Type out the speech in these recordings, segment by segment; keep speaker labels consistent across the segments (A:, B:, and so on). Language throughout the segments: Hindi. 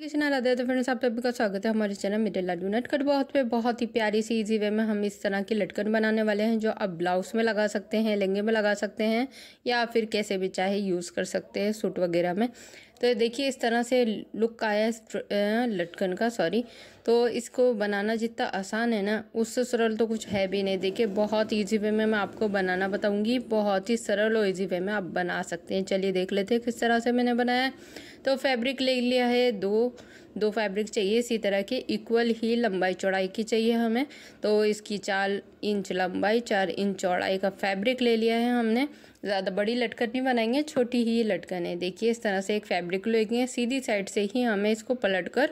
A: कृष्णा राधे तो फ्रेंड्स आप सभी का स्वागत है हमारे चैनल मिडल लाडू नटकट बहुत पे बहुत ही प्यारी सी इजी वे में हम इस तरह की लटकन बनाने वाले हैं जो आप ब्लाउज में लगा सकते हैं लहंगे में लगा सकते हैं या फिर कैसे भी चाहे यूज़ कर सकते हैं सूट वगैरह में तो देखिए इस तरह से लुक आया लटकन का सॉरी तो इसको बनाना जितना आसान है ना उससे सरल तो कुछ है भी नहीं देखिए बहुत ईजी वे में मैं आपको बनाना बताऊँगी बहुत ही सरल और ईजी वे में आप बना सकते हैं चलिए देख लेते हैं किस तरह से मैंने बनाया तो फैब्रिक ले लिया है दो दो फैब्रिक चाहिए इसी तरह के इक्वल ही लंबाई चौड़ाई की चाहिए हमें तो इसकी चार इंच लंबाई चार इंच चौड़ाई का फैब्रिक ले लिया है हमने ज़्यादा बड़ी लटकन नहीं बनाएंगे छोटी ही लटकन है देखिए इस तरह से एक फैब्रिक लेंगे सीधी साइड से ही हमें इसको पलट कर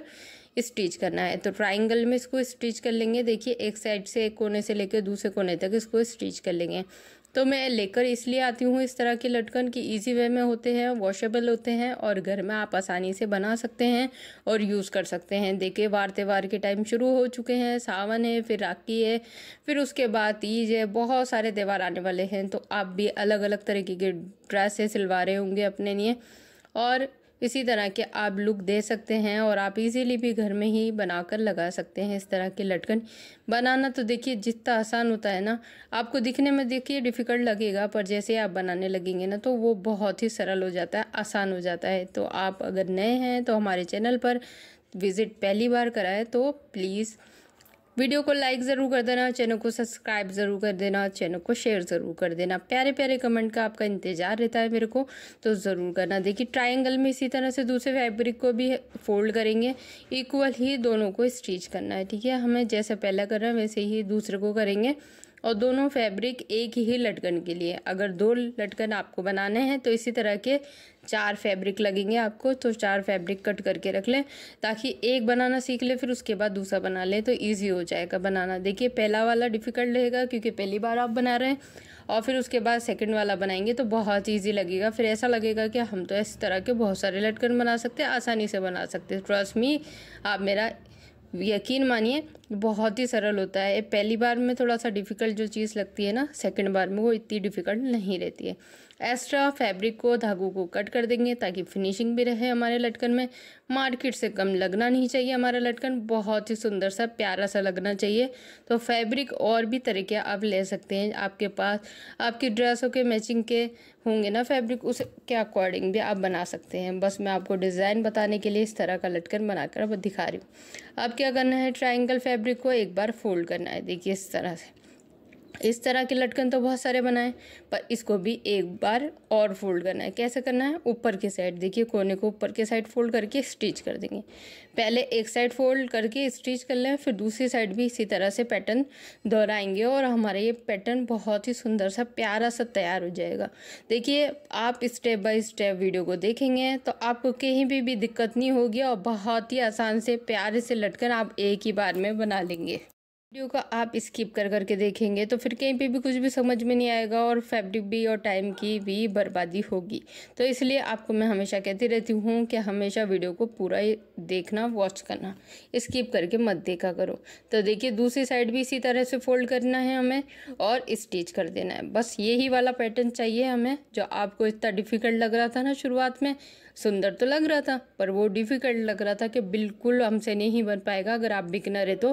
A: स्टिच करना है तो ट्राइंगल में इसको स्टिच कर लेंगे देखिए एक साइड से एक कोने से लेकर दूसरे कोने तक इसको स्टिच कर लेंगे तो मैं लेकर इसलिए आती हूँ इस तरह के लटकन कि इजी वे में होते हैं वॉशेबल होते हैं और घर में आप आसानी से बना सकते हैं और यूज़ कर सकते हैं देखिए वार त्यौहार के टाइम शुरू हो चुके हैं सावन है फिर राखी है फिर उसके बाद ईज है बहुत सारे त्यौहार आने वाले हैं तो आप भी अलग अलग तरीके के ड्रेसें सिलवा रहे होंगे अपने लिए और इसी तरह के आप लुक दे सकते हैं और आप इजीली भी घर में ही बनाकर लगा सकते हैं इस तरह के लटकन बनाना तो देखिए जितना आसान होता है ना आपको दिखने में देखिए डिफ़िकल्ट लगेगा पर जैसे आप बनाने लगेंगे ना तो वो बहुत ही सरल हो जाता है आसान हो जाता है तो आप अगर नए हैं तो हमारे चैनल पर विज़िट पहली बार कराए तो प्लीज़ वीडियो को लाइक ज़रूर कर देना चैनल को सब्सक्राइब ज़रूर कर देना चैनल को शेयर ज़रूर कर देना प्यारे प्यारे कमेंट का आपका इंतज़ार रहता है मेरे को तो ज़रूर करना देखिए ट्राइंगल में इसी तरह से दूसरे फैब्रिक को भी फोल्ड करेंगे इक्वल ही दोनों को स्टिच करना है ठीक है हमें जैसे पहला कर रहे हैं वैसे ही दूसरे को करेंगे और दोनों फैब्रिक एक ही लटकन के लिए अगर दो लटकन आपको बनाने हैं तो इसी तरह के चार फैब्रिक लगेंगे आपको तो चार फैब्रिक कट करके रख लें ताकि एक बनाना सीख ले फिर उसके बाद दूसरा बना लें तो ईजी हो जाएगा बनाना देखिए पहला वाला डिफ़िकल्ट रहेगा क्योंकि पहली बार आप बना रहे हैं और फिर उसके बाद सेकंड वाला बनाएंगे तो बहुत ईजी लगेगा फिर ऐसा लगेगा कि हम तो इस तरह के बहुत सारे लटकन बना सकते हैं आसानी से बना सकते हैं ट्रस्ट मी आप मेरा यकीन मानिए बहुत ही सरल होता है पहली बार में थोड़ा सा डिफ़िकल्ट जो चीज़ लगती है ना सेकंड बार में वो इतनी डिफ़िकल्ट नहीं रहती है एक्स्ट्रा फैब्रिक को धागों को कट कर देंगे ताकि फिनिशिंग भी रहे हमारे लटकन में मार्केट से कम लगना नहीं चाहिए हमारा लटकन बहुत ही सुंदर सा प्यारा सा लगना चाहिए तो फैब्रिक और भी तरीके आप ले सकते हैं आपके पास आपकी ड्रेसों के मैचिंग के होंगे ना फैब्रिक उस के अकॉर्डिंग भी आप बना सकते हैं बस मैं आपको डिज़ाइन बताने के लिए इस तरह का लटकन बनाकर दिखा रही हूँ अब क्या करना है ट्राइंगल फैब्रिक फैब्रिक को एक बार फोल्ड करना है देखिए इस तरह से इस तरह के लटकन तो बहुत सारे बनाए पर इसको भी एक बार और फोल्ड करना है कैसे करना है ऊपर की साइड देखिए कोने को ऊपर के साइड फोल्ड करके स्टिच कर देंगे पहले एक साइड फोल्ड करके स्टिच कर लें फिर दूसरी साइड भी इसी तरह से पैटर्न दोहराएंगे और हमारा ये पैटर्न बहुत ही सुंदर सा प्यारा सा तैयार हो जाएगा देखिए आप स्टेप बाय स्टेप वीडियो को देखेंगे तो आपको कहीं भी, भी दिक्कत नहीं होगी और बहुत ही आसान से प्यारे से लटकन आप एक ही बार में बना लेंगे वीडियो का आप स्किप कर करके देखेंगे तो फिर कहीं पे भी कुछ भी समझ में नहीं आएगा और फैब्रिक भी और टाइम की भी बर्बादी होगी तो इसलिए आपको मैं हमेशा कहती रहती हूँ कि हमेशा वीडियो को पूरा देखना वॉच करना स्किप करके मत देखा करो तो देखिए दूसरी साइड भी इसी तरह से फोल्ड करना है हमें और स्टिच कर देना है बस यही वाला पैटर्न चाहिए हमें जो आपको इतना डिफ़िकल्ट लग रहा था ना शुरुआत में सुंदर तो लग रहा था पर वो डिफ़िकल्ट लग रहा था कि बिल्कुल हमसे नहीं बन पाएगा अगर आप बिकनर है तो।,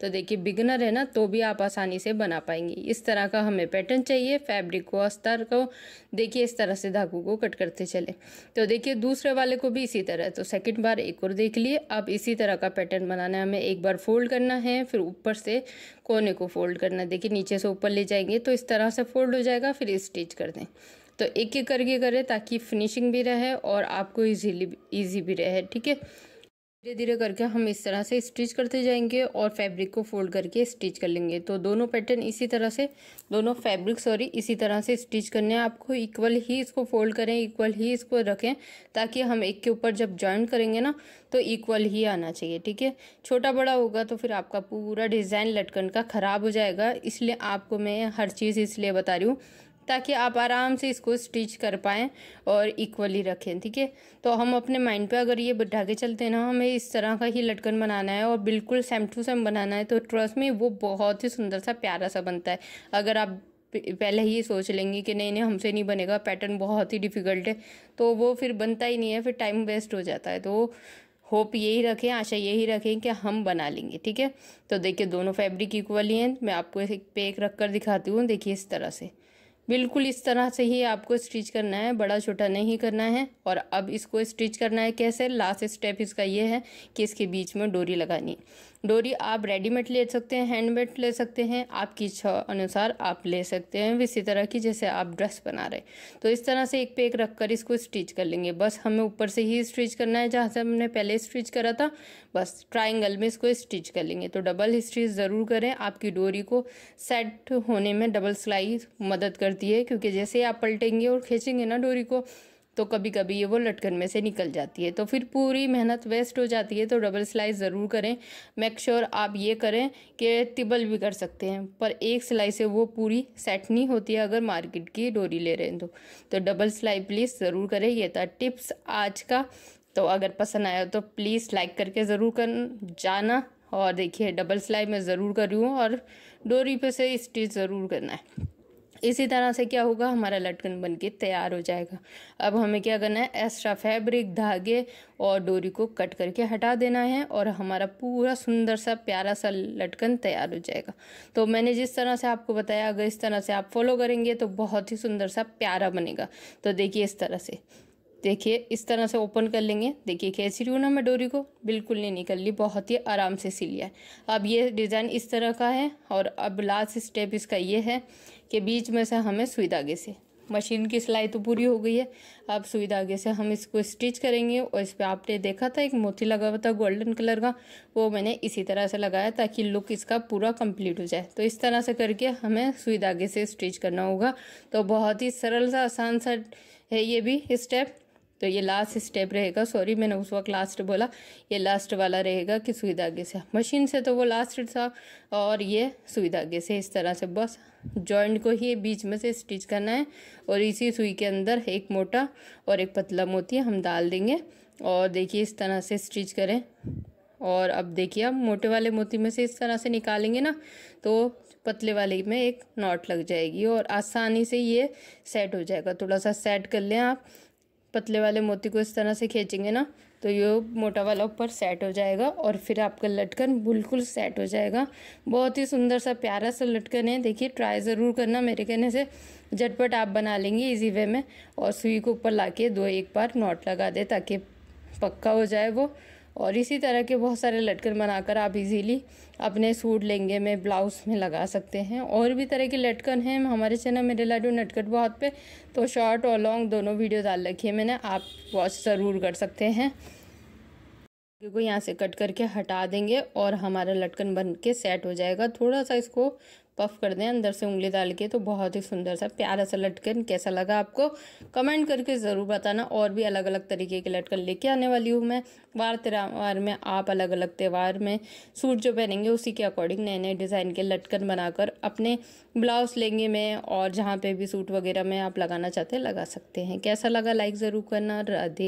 A: तो, देखिए बिगनर है ना तो भी आप आसानी से बना पाएंगी इस तरह का हमें पैटर्न चाहिए फैब्रिक को अस्तर को देखिए इस तरह से धागू को कट करते चले तो देखिए दूसरे वाले को भी इसी तरह तो सेकंड बार एक और देख लिए अब इसी तरह का पैटर्न बनाना है हमें एक बार फोल्ड करना है फिर ऊपर से कोने को फोल्ड करना है देखिए नीचे से ऊपर ले जाएंगे तो इस तरह से फोल्ड हो जाएगा फिर स्टिच कर दें तो एक एक करके करें ताकि फिनिशिंग भी रहे और आपको ईजीली ईजी भी रहे ठीक है धीरे धीरे करके हम इस तरह से स्टिच करते जाएंगे और फैब्रिक को फोल्ड करके स्टिच कर लेंगे तो दोनों पैटर्न इसी तरह से दोनों फैब्रिक सॉरी इसी तरह से स्टिच करने हैं आपको इक्वल ही इसको फोल्ड करें इक्वल ही इसको रखें ताकि हम एक के ऊपर जब ज्वाइन करेंगे ना तो इक्वल ही आना चाहिए ठीक है छोटा बड़ा होगा तो फिर आपका पूरा डिज़ाइन लटकन का ख़राब हो जाएगा इसलिए आपको मैं हर चीज़ इसलिए बता रही हूँ ताकि आप आराम से इसको स्टिच कर पाएँ और इक्वली रखें ठीक है तो हम अपने माइंड पे अगर ये बढ़ा के चलते हैं ना हमें इस तरह का ही लटकन बनाना है और बिल्कुल सेम टू सेम बनाना है तो ट्रस्ट में वो बहुत ही सुंदर सा प्यारा सा बनता है अगर आप पहले ही सोच लेंगे कि नहीं नहीं हमसे नहीं बनेगा पैटर्न बहुत ही डिफ़िकल्ट है तो वो फिर बनता ही नहीं है फिर टाइम वेस्ट हो जाता है तो होप यही रखें आशा यही रखें कि हम बना लेंगे ठीक है तो देखिए दोनों फैब्रिक इक्वली हैं मैं आपको एक पे एक रख कर दिखाती हूँ देखिए इस तरह से बिल्कुल इस तरह से ही आपको स्टिच करना है बड़ा छोटा नहीं करना है और अब इसको स्टिच करना है कैसे लास्ट स्टेप इसका ये है कि इसके बीच में डोरी लगानी डोरी आप रेडीमेड ले सकते हैं हैंडमेड ले सकते हैं आपकी इच्छा अनुसार आप ले सकते हैं इसी तरह की जैसे आप ड्रेस बना रहे तो इस तरह से एक पे एक रख कर इसको स्टिच कर लेंगे बस हमें ऊपर से ही स्टिच करना है जहाँ से हमने पहले स्टिच करा था बस ट्राइंगल में इसको स्टिच कर लेंगे तो डबल स्टिच ज़रूर करें आपकी डोरी को सेट होने में डबल सिलाई मदद करती है क्योंकि जैसे आप पलटेंगे और खींचेंगे ना डोरी को तो कभी कभी ये वो लटकन में से निकल जाती है तो फिर पूरी मेहनत वेस्ट हो जाती है तो डबल सिलाई ज़रूर करें मेक श्योर sure आप ये करें कि तिबल भी कर सकते हैं पर एक सिलाई से वो पूरी सेट नहीं होती है अगर मार्केट की डोरी ले रहे हैं तो, तो डबल सिलाई प्लीज़ ज़रूर करें ये था टिप्स आज का तो अगर पसंद आया तो प्लीज़ लाइक करके ज़रूर कर जाना और देखिए डबल सिलाई मैं ज़रूर कर रही हूँ और डोरी पे से स्टिच ज़रूर करना है इसी तरह से क्या होगा हमारा लटकन बन के तैयार हो जाएगा अब हमें क्या करना है एक्स्ट्रा फैब्रिक धागे और डोरी को कट करके हटा देना है और हमारा पूरा सुंदर सा प्यारा सा लटकन तैयार हो जाएगा तो मैंने जिस तरह से आपको बताया अगर इस तरह से आप फॉलो करेंगे तो बहुत ही सुंदर सा प्यारा बनेगा तो देखिए इस तरह से देखिए इस तरह से ओपन कर लेंगे देखिए कैसी रही हूँ ना मैं डोरी को बिल्कुल नहीं निकल ली बहुत ही आराम से सी लिया अब ये डिज़ाइन इस तरह का है और अब लास्ट स्टेप इसका ये है कि बीच में से हमें सुई धागे से मशीन की सिलाई तो पूरी हो गई है अब सुई धागे से हम इसको स्टिच करेंगे और इस पर आपने देखा था एक मोती लगा हुआ था गोल्डन कलर का वो मैंने इसी तरह से लगाया ताकि लुक इसका पूरा कंप्लीट हो जाए तो इस तरह से करके हमें सुई धागे से स्टिच करना होगा तो बहुत ही सरल सा आसान सा है ये भी स्टेप तो ये लास्ट स्टेप रहेगा सॉरी मैंने उस वक्त लास्ट बोला ये लास्ट वाला रहेगा कि सुई धागे से मशीन से तो वो लास्ट था और ये सुई धागे से इस तरह से बस जॉइंट को ही बीच में से स्टिच करना है और इसी सुई के अंदर एक मोटा और एक पतला मोती हम डाल देंगे और देखिए इस तरह से स्टिच करें और अब देखिए अब मोटे वाले मोती में से इस तरह से निकालेंगे ना तो पतले वाले में एक नॉट लग जाएगी और आसानी से ये सेट हो जाएगा थोड़ा सा सेट कर लें आप पतले वाले मोती को इस तरह से खींचेंगे ना तो ये मोटा वाला ऊपर सेट हो जाएगा और फिर आपका लटकन बिल्कुल सेट हो जाएगा बहुत ही सुंदर सा प्यारा सा लटकन है देखिए ट्राई ज़रूर करना मेरे कहने से झटपट आप बना लेंगे इजी वे में और सुई को ऊपर ला के दो एक बार नॉट लगा दे ताकि पक्का हो जाए वो और इसी तरह के बहुत सारे लटकन बनाकर आप इजीली अपने सूट लेंगे में ब्लाउज में लगा सकते हैं और भी तरह के लटकन हैं हमारे चैनल मेरे लाडू नटकट बहुत पे तो शॉर्ट और लॉन्ग दोनों वीडियो डाल रखी है मैंने आप वॉच ज़रूर कर सकते हैं को यहाँ से कट करके हटा देंगे और हमारा लटकन बन के सेट हो जाएगा थोड़ा सा इसको पफ कर दें अंदर से उंगली डाल के तो बहुत ही सुंदर सा प्यारा सा लटकन कैसा लगा आपको कमेंट करके ज़रूर बताना और भी अलग अलग तरीके के लटकन लेके आने वाली हूँ मैं वार त्यौहार में आप अलग अलग त्यौहार में सूट जो पहनेंगे उसी के अकॉर्डिंग नए नए डिज़ाइन के लटकन बनाकर अपने ब्लाउज लेंगे मैं और जहाँ पर भी सूट वगैरह में आप लगाना चाहते हैं लगा सकते हैं कैसा लगा लाइक ज़रूर करना राधे